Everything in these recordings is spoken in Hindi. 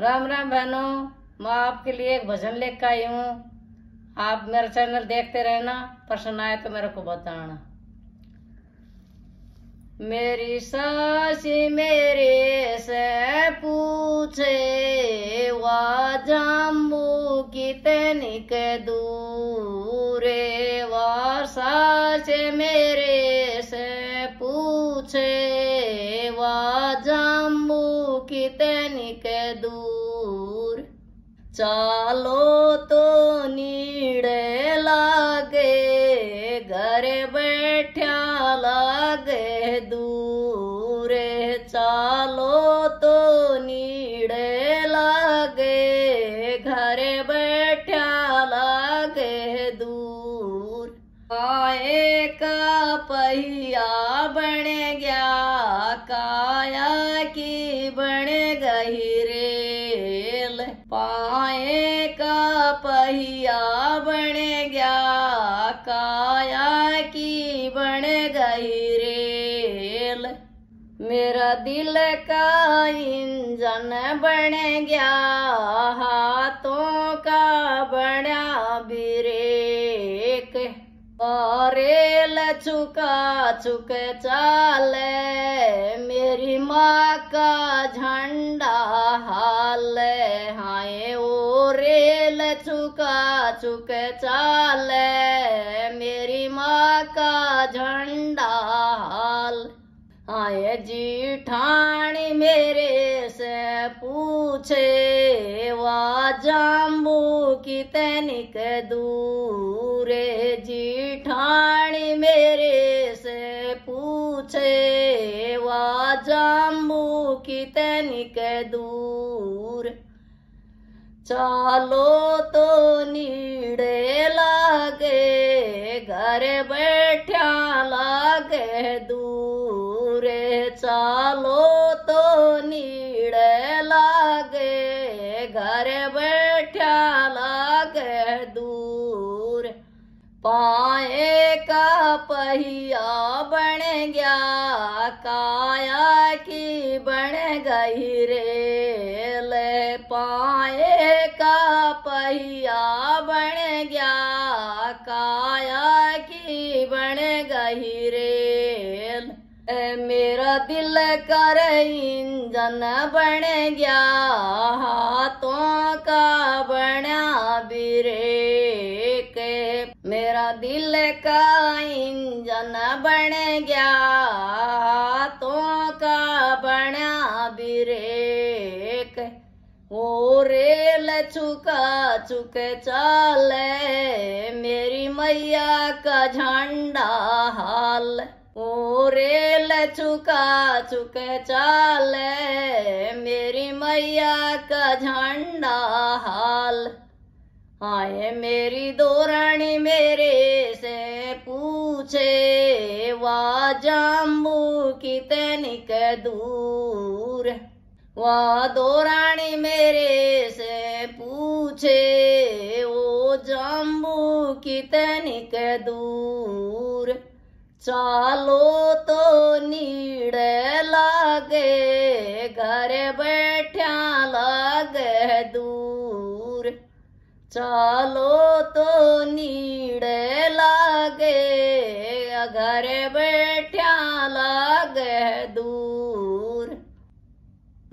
राम राम बहनों मैं आपके लिए एक भजन लेकर आई हूँ आप मेरा चैनल देखते रहना प्रश्न आए तो मेरे को बताना मेरी सासी मेरे से पूछे वा जाम्बू कितनी के दूरे वा सासे मेरे से पूछे वा जाम्बू कितनी के दूर ચાલો તો पाए का पहिया बन गया काया की बन गई रेल मेरा दिल का इंजन बन गया हाथों का बना बिरेक और रेल चुका चुक चाले मेरी माँ का झंडा हाले चुका चुके चाले मेरी माँ का झंडा हाल आए जी ठाणी मेरे से पूछे वा जाम्बू की तैनिक दूरे जी ठाणी मेरे से पूछे वा जाम्बू की तनिक दूर चालो तो नीड़े लागे घर बैठा लागे दूरे चालो तो नीड़े लागे घर बैठा लागे दूर पाए का पहिया बन गया काया की बन गई रे गहिया बन गया काया की बन गही रे मेरा दिल कर इंजन बन गया हाथों का बना बिरे के मेरा दिल का इंजन बन गया बेल चुका चुक चाले मेरी मैया का झंडा हाल ओ रेल चुका चुक चाले मेरी मैया का झंडा हाल आए मेरी दोराणी मेरे से पूछे वाह जाम्बू कितनिक दूर वह दो रानी मेरे से पूछे ओ जम्बू कितनिक दूर चालो तो नीड़ लागे घर बैठा लग दूर चालो तो नीड़ लागे घर बैठ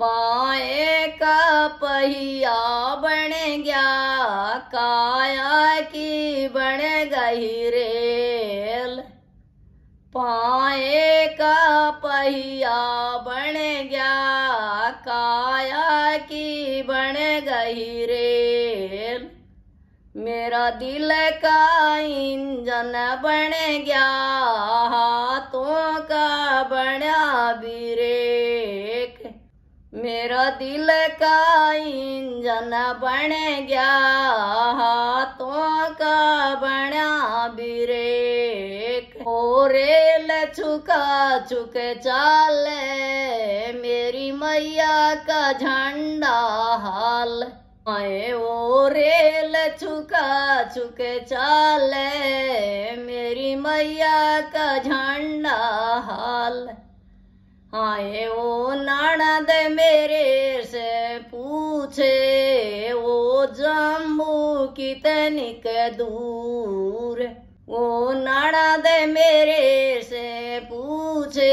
पाए का पहिया बन गया काया की बन गई रेल पाए का पहिया बन गया काया की बन गई रेल मेरा दिल का इंजन बन गया हाथों का बना बीरे मेरा दिल का इंजन बन गया हाथों का बना ब्रेक हो रेल छुका चुके चाले मेरी मैया का झंडा हाल आए वो रेल छुका चुके चाले मेरी मैया का झंडा हाल आए ओ ननद मेरे से पूछे ओ जम्मू कितनिक दूर ओ ननद मेरे से पूछे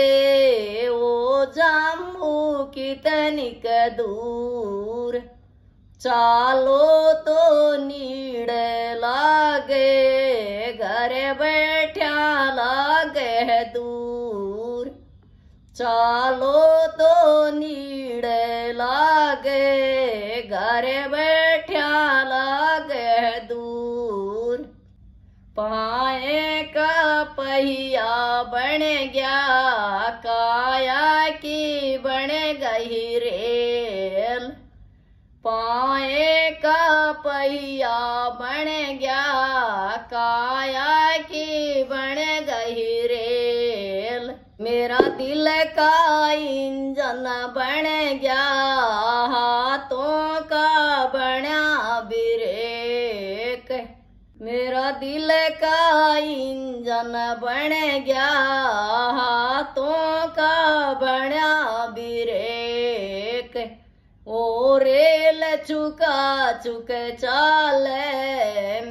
ओ जम्मू कितनिक दूर चालो तो नीड लागे घर बैठा लागे दूर चालो तो नीड़ लागे घरे बैठा लागे दूर पाए का पहिया बन गया काया की बन गई रेल पाए का पहिया बन गया काया की बने मेरा दिल का इंजन बन गया हाथों का बना ब्रेक मेरा दिल का इंजन बन गया हाथों का बना ब्रेक ओ रेल चुका चुक चाल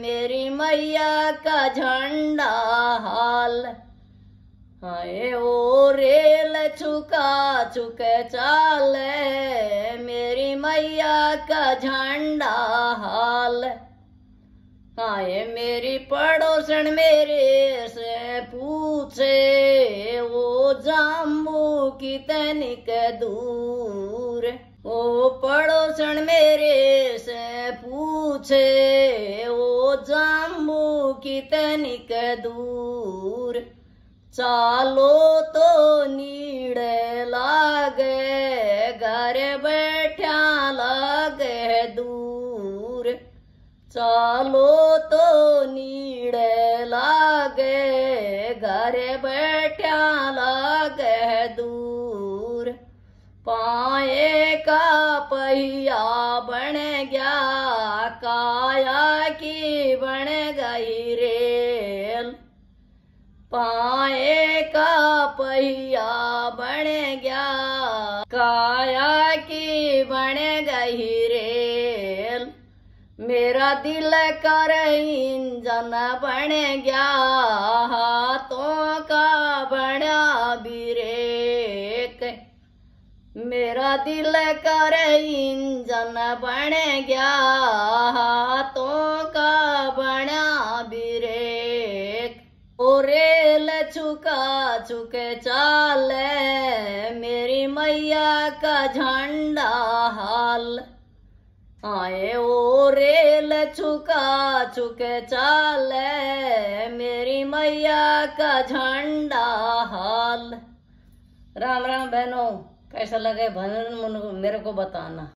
मेरी मैया का झंडा हाल हाय ओ रेल चुका चुक चाल मेरी मैया का झंडा हाल हाय मेरी पड़ोसन मेरे से पूछे वो जामू की तनिक दूर ओ पड़ोसन मेरे से पूछे वो जामू की तनिक दूर चालो तो नीड़ लागे घर बैठा लागे दूर चालो तो नीड़ लागे घर बैठा लागे दूर पाए का पहिया बन गया काया की बन गई रे पाए का पहिया बन गया काया की बन गई रेल मेरा दिल कर इंजन बन गया हाथों का बना बिरेक मेरा दिल कर इंजन बन गया हाथों का बना रेल चुका चुके चाले मेरी मैया का झंडा हाल आए ओ रेल चुका चुके चाले मेरी मैया का झंडा हाल राम राम बहनों कैसा लगे भजन मेरे को बताना